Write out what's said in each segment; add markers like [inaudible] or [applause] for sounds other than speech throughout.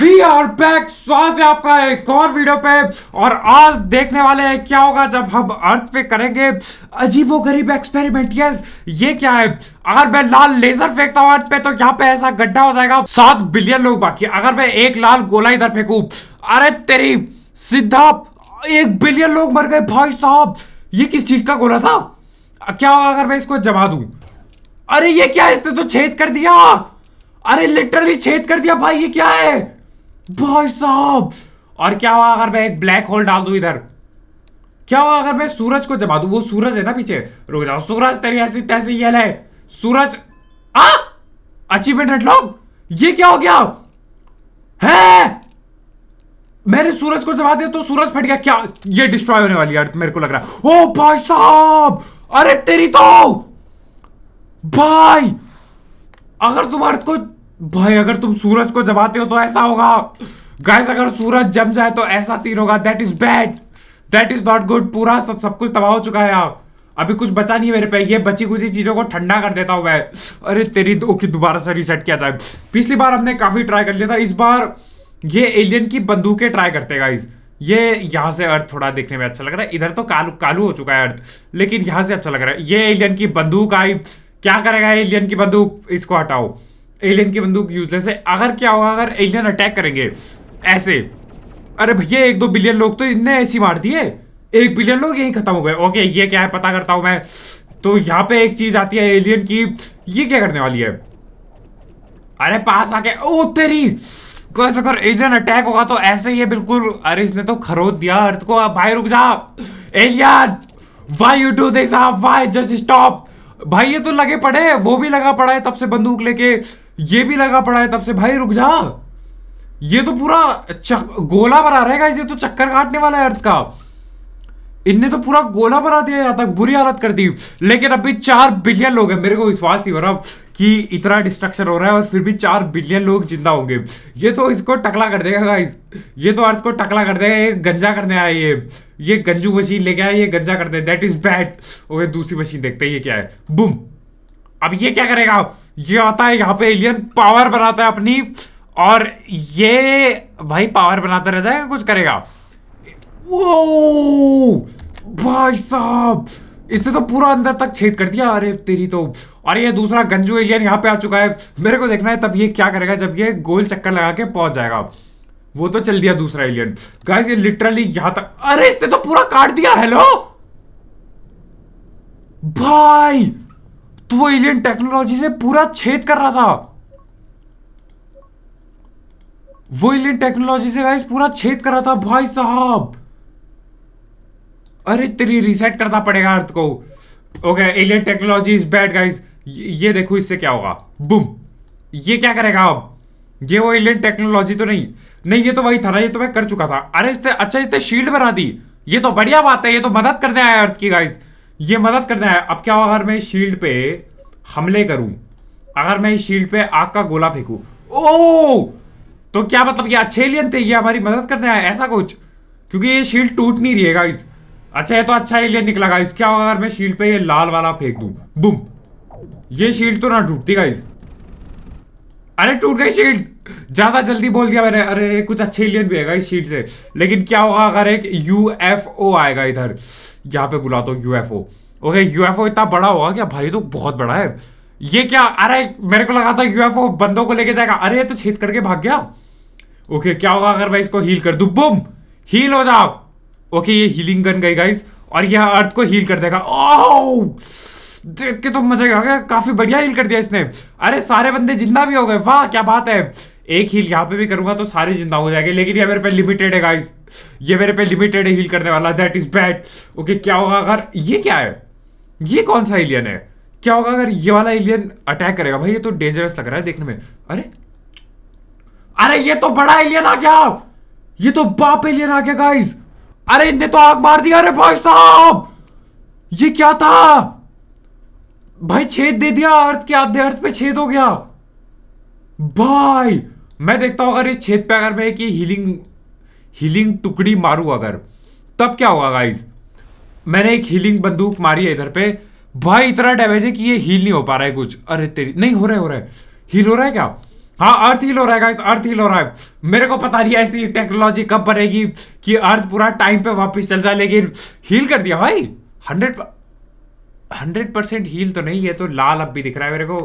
We are back स्वागत है आपका एक और वीडियो पे और आज देखने वाले हैं क्या होगा जब हम अर्थ पे करेंगे अजीबो गरीब एक्सपेरिमेंट यस ये क्या है अगर मैं लाल लेजर फेंकता हूं अर्थ पे तो यहाँ पे ऐसा गड्ढा हो जाएगा सात बिलियन लोग बाकी अगर मैं एक लाल गोला इधर फेंकू अरे तेरी सिद्धा एक बिलियन लोग मर गए भाई साहब ये किस चीज का गोला था क्या होगा अगर मैं इसको जमा दू अरे ये क्या इसने तो छेद कर दिया अरे लिटरली छेद कर दिया भाई ये क्या है भाई साहब और क्या हुआ अगर मैं एक ब्लैक होल डाल दू इधर क्या हुआ अगर मैं सूरज को जमा दू वो सूरज है ना पीछे रुक जाओ सूरज तेरी ऐसी तैसी ये है सूरज आ अचीवमेंट अनलॉक ये क्या हो गया है मैंने सूरज को जमा दिया तो सूरज फट गया क्या ये डिस्ट्रॉय होने वाली अर्थ मेरे को लग रहा है ओ भाई साहब अरे तेरी तो भाई अगर तुम अर्थ को भाई अगर तुम सूरज को जमाते हो तो ऐसा होगा गाइस अगर सूरज जम जाए तो ऐसा सीन होगा that is bad that is not good पूरा सब सब कुछ तबाह हो चुका है यार अभी कुछ बचा नहीं मेरे पे ये बची कुछ चीज़ों को ठंडा कर देता हूँ मैं अरे तेरी दो की दोबारा से रिसेट किया जाए पिछली बार हमने काफ़ी ट्राई कर लिया था इस बार ये एलियन की बंदूकें ट्राई करते गाइज ये यहाँ से अर्थ थोड़ा देखने में अच्छा लग रहा है इधर तो कालू कालू हो चुका है अर्थ लेकिन यहाँ से अच्छा लग रहा है ये एलियन की बंदूक आई क्या करेगा एलियन की बंदूक इसको हटाओ एलियन की बंदूक यूजलेस है अगर क्या होगा अगर एलियन अटैक करेंगे ऐसे अरे भैया एक दो बिलियन लोग तो इनने ऐसी मार दिए एक बिलियन लोग यही खत्म हो गए ओके ये क्या है पता करता हूं मैं तो यहाँ पे एक चीज आती है एलियन की ये क्या करने वाली है अरे पास आके ओ तेरी अगर एलियन अटैक होगा तो ऐसे ही बिल्कुल अरे इसने तो खरोद दिया अर्थ को भाई रुक जा alien why you do this just stop भाई ये तो लगे पड़े वो भी लगा पड़ा है तब से बंदूक लेके ये भी लगा पड़ा है तब से भाई रुक जा ये तो पूरा गोला बना रहेगा इसे तो चक्कर काटने वाला है अर्थ का इनने तो पूरा गोला बना दिया यहां तक बुरी हालत कर दी लेकिन अभी चार बिलियन लोग हैं मेरे को विश्वास नहीं हो रहा कि इतना डिस्ट्रक्शन हो रहा है और फिर भी चार बिलियन लोग जिंदा होंगे ये तो इसको टकला कर देगा गाइस ये तो अर्थ को टकला कर देगा ये गंजा करने आए ये ये गंजू मशीन लेके आए ये गंजा कर दे दैट इज बैड ओके दूसरी मशीन देखते हैं ये क्या है बुम अब ये क्या करेगा ये आता है यहाँ पे एलियन पावर बनाता है अपनी और ये भाई पावर बनाता रह जाएगा कुछ करेगा वो भाई साहब इसने तो पूरा अंदर तक छेद कर दिया अरे तेरी तो और ये दूसरा गंजू एलियन यहाँ पे आ चुका है मेरे को देखना है तब ये क्या करेगा जब ये गोल चक्कर लगा के पहुंच जाएगा वो तो चल दिया दूसरा एलियन गाइस ये लिटरली यहां तक अरे इसने तो पूरा काट दिया हेलो भाई तो वो एलियन टेक्नोलॉजी से पूरा छेद कर रहा था वो एलियन टेक्नोलॉजी से गाइस पूरा छेद कर रहा था भाई साहब अरे तेरी रिसेट करना पड़ेगा अर्थ को okay alien technology is bad guys ये देखो इससे क्या होगा बुम ये क्या करेगा अब ये वो एलियन टेक्नोलॉजी तो नहीं नहीं ये तो वही था ना ये तो मैं कर चुका था अरे इसने अच्छा इसने शील्ड बना दी ये तो बढ़िया बात है ये तो मदद करने आया अर्थ की गाइस ये मदद करना है अब क्या हो अगर मैं शील्ड पे हमले करूं अगर मैं इस शील्ड पे आग का गोला फेंकू ओ तो क्या मतलब ये अच्छे एलियन थे ये हमारी मदद करने आए ऐसा कुछ क्योंकि ये शील्ड टूट नहीं रही है गाइस अच्छा ये तो अच्छा एलियन निकला गाइस क्या होगा अगर मैं शील्ड पे ये लाल वाला फेंक दूं बुम ये शील्ड तो ना टूटती गाइस अरे टूट गई शील्ड ज्यादा जल्दी बोल दिया मैंने अरे कुछ अच्छे एलियन भी आएगा इस शीट से लेकिन क्या होगा अगर एक यूएफओ आएगा इधर यहाँ पे बुलाता हूँ यूएफओ ओके यूएफओ इतना बड़ा होगा क्या भाई तो बहुत बड़ा है ये क्या अरे मेरे को लगा था यूएफओ बंदों को लेके जाएगा अरे ये तो छेद करके भाग गया ओके क्या होगा अगर मैं इसको हील कर दू बुम हील हो जाओ ओके ये हीलिंग गन गई गाइस और यह अर्थ को हील कर देगा ओह oh! देख के तो मजा आ गया काफी बढ़िया हील कर दिया इसने अरे सारे बंदे जिंदा भी हो गए वाह क्या बात है एक हील यहाँ पे भी करूंगा तो सारे जिंदा हो जाएंगे लेकिन ये मेरे पे लिमिटेड है गाइस ये मेरे पे लिमिटेड है हील करने वाला दैट इज बैड ओके क्या होगा अगर ये क्या है ये कौन सा एलियन है क्या होगा अगर ये वाला एलियन अटैक करेगा भाई ये तो डेंजरस लग रहा है देखने में अरे अरे ये तो बड़ा एलियन आ गया ये तो बाप एलियन आ गया गाइज अरे इनने तो आग मार दिया अरे भाई साहब ये क्या था भाई छेद दे दिया अर्थ के आधे अर्थ पे छेद हो गया भाई मैं देखता हूँ अगर इस छेद पे अगर मैं एक ये हीलिंग हीलिंग टुकड़ी मारूँ अगर तब क्या होगा गाइज मैंने एक हीलिंग बंदूक मारी है इधर पे भाई इतना डैमेज है कि ये हील नहीं हो पा रहा है कुछ अरे तेरी नहीं हो रहा है हो रहा है हील हो रहा है क्या हाँ अर्थ हील हो रहा है गाइस अर्थ हील हो रहा है मेरे को पता नहीं ऐसी टेक्नोलॉजी कब बनेगी कि अर्थ पूरा टाइम पे वापस चल जाए लेकिन हील कर दिया भाई हंड्रेड हंड्रेड परसेंट हील तो नहीं है तो लाल अब भी दिख रहा है मेरे को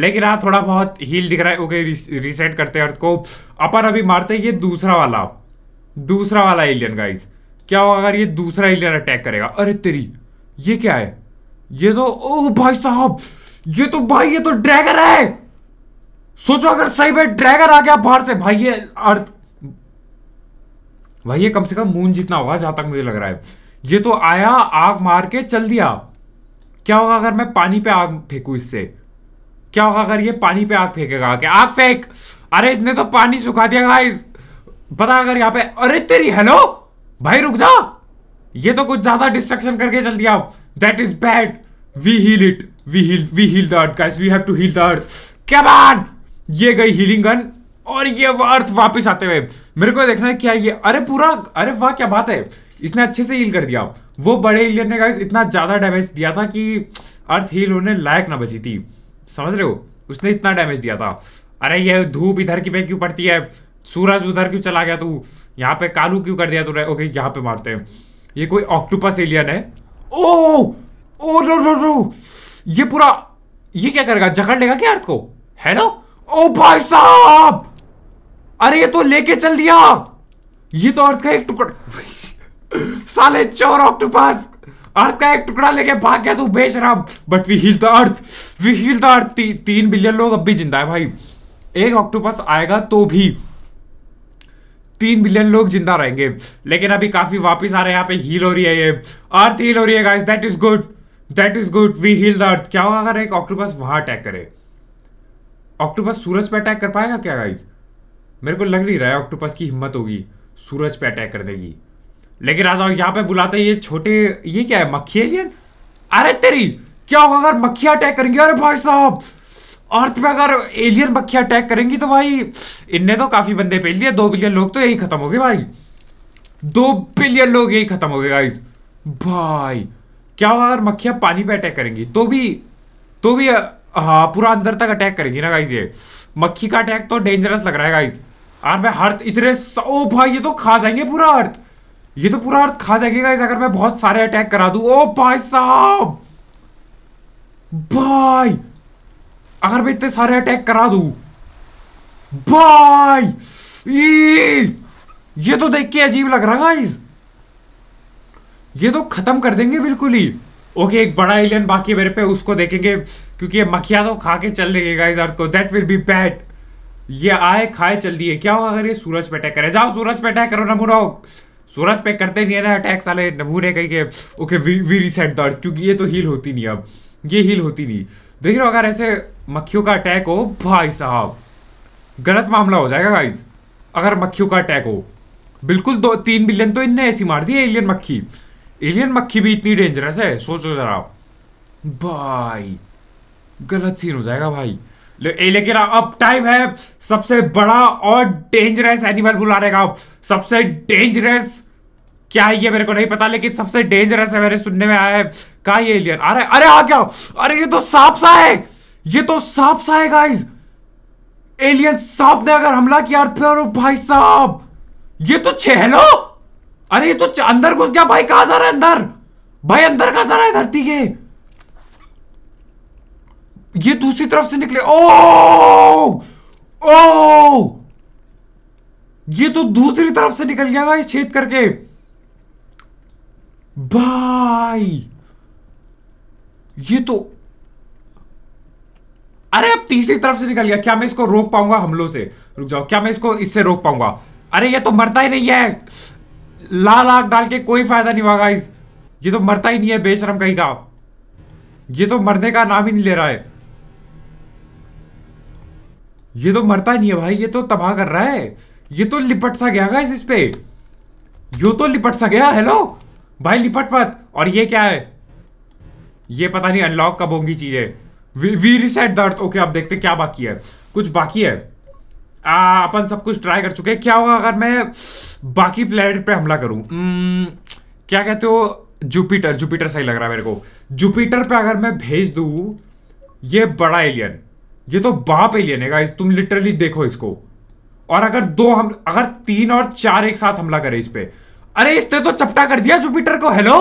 लेकिन हाँ थोड़ा बहुत हील दिख रहा है ओके रीसेट करते हैं अर्थ को अपर अभी मारते ये दूसरा वाला दूसरा वाला एलियन गाइस क्या होगा अगर ये दूसरा एलियन अटैक करेगा अरे तेरी ये क्या है ये तो ओ भाई साहब ये तो भाई ये तो ड्रैगर है सोचो अगर सही में ड्रैगर आ गया बाहर से भाई ये अर्थ भाई ये कम से कम मून जितना होगा जहां तक मुझे लग रहा है ये तो आया आग मार के चल दिया क्या होगा अगर मैं पानी पे आग फेंकू इससे क्या होगा अगर ये पानी पे आग फेंकेगा क्या आग फेंक अरे इसने तो पानी सुखा दिया गाइस पता अगर यहाँ पे अरे तेरी हेलो भाई रुक जा ये तो कुछ ज्यादा डिस्ट्रक्शन करके चल दिया that is bad we heal it we heal we heal the earth guys we have to heal the earth क्या बात ये गई हीलिंग गन और ये अर्थ वापस आते हुए मेरे को देखना है क्या ये अरे पूरा अरे वाह क्या बात है इसने अच्छे से हील कर दिया वो बड़े एलियन ने गाइस इतना ज्यादा डैमेज दिया था कि अर्थ हील होने लायक ना बची थी समझ रहे हो उसने इतना डैमेज दिया था अरे ये धूप इधर की पे क्यों पड़ती है सूरज उधर क्यों चला गया तू यहाँ पे कालू क्यों कर दिया तूने ओके यहाँ पे मारते हैं ये कोई ऑक्टोपस एलियन है oh oh no no no ये पूरा ये क्या करेगा जकड़ लेगा क्या अर्थ को है ना ओ oh, भाई साहब अरे ये तो लेके चल दिया ये तो अर्थ का एक टुकड़ [laughs] साले चोर ऑक्टोपस अर्थ का एक टुकड़ा लेके भाग गया तू बेच रहा but we heal the earth we heal the earth तीन बिलियन लोग अब भी जिंदा है भाई एक ऑक्टोपस आएगा तो भी तीन बिलियन लोग जिंदा रहेंगे लेकिन अभी काफी वापस आ रहे हैं यहाँ पे हील हो रही है ये अर्थ हील हो रही है guys that is good that is good we heal the earth क्या होगा अगर एक ऑक्टोपस वहां अटैक करे ऑक्टोपस सूरज पे अटैक कर पाएगा क्या गाइस मेरे को लग नहीं रहा है ऑक्टोपस की हिम्मत होगी सूरज पे अटैक करने की लेकिन राजा यहाँ पे बुलाते ये छोटे ये क्या है मक्खी एलियन अरे तेरी क्या होगा अगर मक्खी अटैक करेंगे अरे भाई साहब अर्थ पे अगर एलियन मक्खी अटैक करेंगी तो भाई इनने तो काफी बंदे पेल लिए दो बिलियन लोग तो यही खत्म हो गए भाई दो बिलियन लोग यही खत्म हो गए गाइस भाई क्या होगा अगर मक्खियां पानी पे अटैक करेंगी तो भी तो भी हाँ पूरा अंदर तक अटैक करेंगी ना गाइज ये मक्खी का अटैक तो डेंजरस लग रहा है गाइज यार मैं हर्थ इतने सौ भाई ये तो खा जाएंगे पूरा अर्थ ये तो पूरा अर्थ खा जाएगी अगर मैं बहुत सारे अटैक करा दू ओ भाई साहब भाई अगर मैं इतने सारे अटैक करा दू भाई ये तो देख के अजीब लग रहा है ये तो खत्म कर देंगे बिल्कुल ही ओके एक बड़ा एलियन बाकी मेरे पे उसको देखेंगे क्योंकि ये मखिया तो खा के चल देंगे गाइज अर्थ को दैट विल बी बैड ये आए खाए चल दिए क्या होगा अगर ये सूरज पे अटैक करे जाओ सूरज पे अटैक करो ना बुरा सूरज पे करते नहीं है ना अटैक साले नबूरे कहीं के ओके वी वी रीसेट दर्द क्योंकि ये तो हील होती नहीं अब ये हील होती नहीं देख रहे हो अगर ऐसे मक्खियों का अटैक हो भाई साहब गलत मामला हो जाएगा गाइज अगर मक्खियों का अटैक हो बिल्कुल दो तीन बिलियन तो इनने ऐसी मार दी एलियन मक्खी एलियन मक्खी भी इतनी डेंजरस है सोचो जरा भाई गलत सीन हो जाएगा भाई ले, लेकिन अब टाइम है सबसे बड़ा और डेंजरस एनिमल बुला रहेगा सबसे डेंजरस क्या है ये मेरे को नहीं पता लेकिन सबसे डेंजरस है मेरे सुनने में आया है का ये एलियन अरे अरे आ गया अरे ये तो सांप सा है ये तो सांप सा है गाइस एलियन सांप ने अगर हमला किया अर्थ पे और भाई साहब ये तो छेलो अरे ये तो अंदर घुस गया भाई कहा जा रहा है अंदर भाई अंदर कहा जा रहा है धरती के ये दूसरी तरफ से निकले ओ ओ ये तो दूसरी तरफ से निकल गया छेद करके भाई ये तो अरे अब तीसरी तरफ से निकल गया क्या मैं इसको रोक पाऊंगा हमलों से रुक जाओ क्या मैं इसको इससे रोक पाऊंगा अरे ये तो मरता ही नहीं है लाल आग डाल के कोई फायदा नहीं हुआ इस ये तो मरता ही नहीं है बेशरम कहीं का ये तो मरने का नाम ही नहीं ले रहा है ये तो मरता ही नहीं है भाई ये तो तबाह कर रहा है ये तो लिपट सा गया इस पे यो तो लिपट सा गया हेलो भाई लिपट मत और ये क्या है ये पता नहीं अनलॉक कब होंगी चीजें वी रिसेट दर्थ ओके अब देखते क्या बाकी है कुछ बाकी है आ, अपन सब कुछ ट्राई कर चुके हैं क्या होगा अगर मैं बाकी प्लेनेट पे हमला करूं hmm, क्या कहते हो जुपिटर जुपिटर सही लग रहा है मेरे को जुपिटर पे अगर मैं भेज दू ये बड़ा एलियन ये तो बाप एलियन है तुम लिटरली देखो इसको और अगर दो हम अगर तीन और चार एक साथ हमला करे इस पर अरे इसने तो चपटा कर दिया जुपिटर को हेलो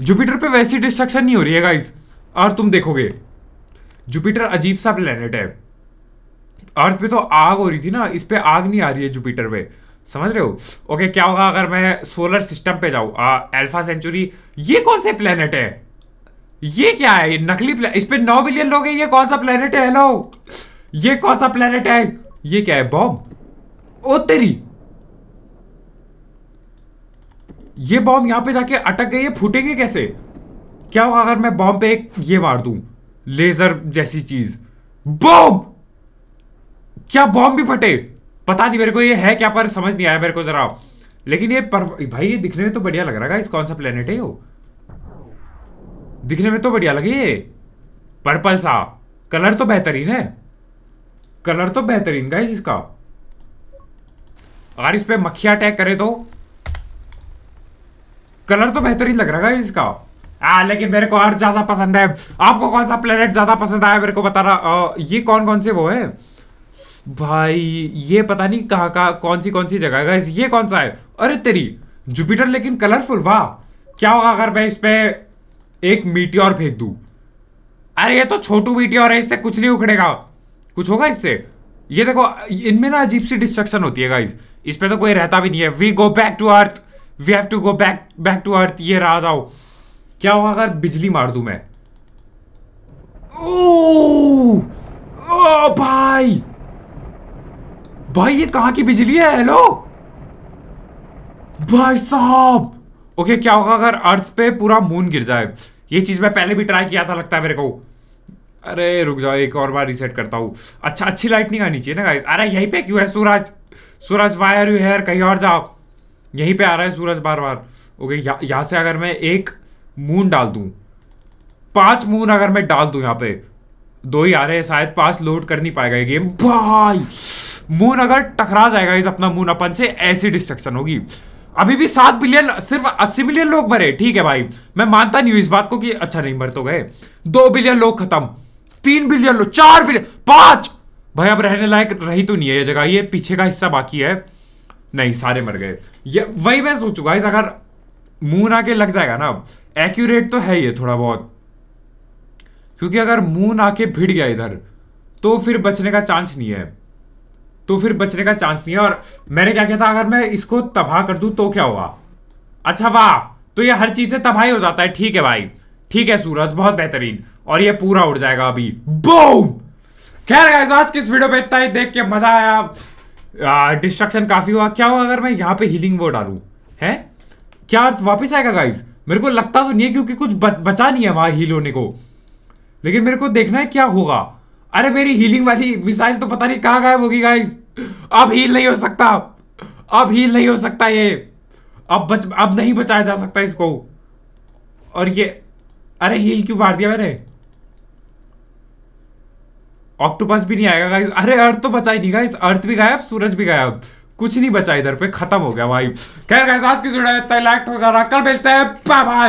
जुपिटर पे वैसी डिस्ट्रक्शन नहीं हो रही है गाइज और तुम देखोगे जुपिटर अजीब सा प्लेनेट है अर्थ पे तो आग हो रही थी ना इस पे आग नहीं आ रही है जुपिटर पे समझ रहे हो ओके क्या होगा अगर मैं सोलर सिस्टम पे जाऊँ अल्फा सेंचुरी ये कौन से प्लेनेट है ये क्या है नकली इस पे नौ बिलियन लोग हैं ये कौन सा प्लेनेट है हेलो ये कौन सा प्लेनेट है ये क्या है बॉम्ब ओ तेरी ये बॉम्ब यहाँ पे जाके अटक गई है कैसे क्या होगा अगर मैं बॉम्ब पे एक ये मार दू लेजर जैसी चीज बॉम्ब क्या बॉम्ब भी फटे पता नहीं मेरे को ये है क्या पर समझ नहीं आया मेरे को जरा लेकिन ये पर भाई ये दिखने में तो बढ़िया लग रहा है इस कौन सा प्लेनेट है यो दिखने में तो बढ़िया लगे ये पर्पल सा कलर तो बेहतरीन है कलर तो बेहतरीन गाइस इसका अगर इस पर मक्खिया अटैक करे तो कलर तो बेहतरीन लग रहा है इसका आ, लेकिन मेरे को अर्थ ज्यादा पसंद है आपको कौन सा प्लेनेट ज्यादा पसंद आया मेरे को बताना ये कौन कौन से वो है भाई ये पता नहीं कहाँ का कौन सी कौन सी जगह है गाइस ये कौन सा है अरे तेरी जुपिटर लेकिन कलरफुल वाह क्या होगा अगर मैं इस पर एक मीटियोर फेंक दू अरे ये तो छोटू मीटियोर है इससे कुछ नहीं उखड़ेगा कुछ होगा इससे ये देखो इनमें ना अजीब सी डिस्ट्रक्शन होती है गाइज इस पर तो कोई रहता भी नहीं है we go back to earth we have to go back back to earth ये रहा जाओ क्या हुआ अगर बिजली मार दू मैं ओ, ओ भाई भाई ये कहा की बिजली है हेलो भाई साहब ओके क्या होगा अगर अर्थ पे पूरा मून गिर जाए ये चीज मैं पहले भी ट्राई किया था लगता है मेरे को अरे रुक जाओ एक और बार रिसेट करता हूँ अच्छा अच्छी लाइट नहीं आनी चाहिए ना गाइस अरे यहीं पे क्यों है सूरज सूरज वायर यू हेयर कहीं और जाओ यहीं पे आ रहा है सूरज बार बार ओके यहाँ से अगर मैं एक मून डाल दूँ पांच मून अगर मैं डाल दूँ यहाँ पे दो ही आ रहे हैं शायद पांच लोड कर नहीं पाएगा ये गेम भाई मून अगर टकरा जाएगा इस अपना मून अपन से ऐसी डिस्ट्रक्शन होगी अभी भी सात बिलियन सिर्फ अस्सी बिलियन लोग मरे ठीक है भाई मैं मानता नहीं हूं इस बात को कि अच्छा नहीं मर तो गए दो बिलियन लोग खत्म तीन बिलियन लोग चार बिलियन पांच भाई अब रहने लायक रही तो नहीं है ये जगह ये पीछे का हिस्सा बाकी है नहीं सारे मर गए ये वही मैं सोचू गाइस अगर मून आके लग जाएगा ना एक्यूरेट तो है ये थोड़ा बहुत क्योंकि अगर मून आके भिड़ गया इधर तो फिर बचने का चांस नहीं है तो फिर बचने का चांस नहीं है और मैंने क्या किया था अगर मैं इसको तबाह कर दूं तो क्या होगा अच्छा वाह तो ये हर चीज से तबाही हो जाता है ठीक है भाई ठीक है सूरज बहुत बेहतरीन और ये पूरा उड़ जाएगा अभी बोम खैर आज की इस वीडियो पे इतना ही देख के मजा आया डिस्ट्रक्शन काफ़ी हुआ क्या हुआ अगर मैं यहाँ पे हीलिंग वो डालू है क्या वापस आएगा गाइज मेरे को लगता तो नहीं है क्योंकि कुछ बचा नहीं है वहां हील होने को लेकिन मेरे को देखना है क्या होगा अरे मेरी हीलिंग वाली मिसाइल तो पता नहीं कहाँ गायब होगी गाइज अब हील नहीं हो सकता अब हील नहीं हो सकता ये अब बच अब नहीं बचाया जा सकता इसको और ये अरे हील क्यों मार दिया मैंने ऑक्टोपस भी नहीं आएगा गाइस अरे अर्थ तो बचा ही नहीं गाइस अर्थ भी गायब सूरज भी गायब कुछ नहीं बचा इधर पे खत्म हो गया भाई खैर गाइस आज की जुड़ा है लाइक हो जा रहा कल मिलते हैं बाय बाय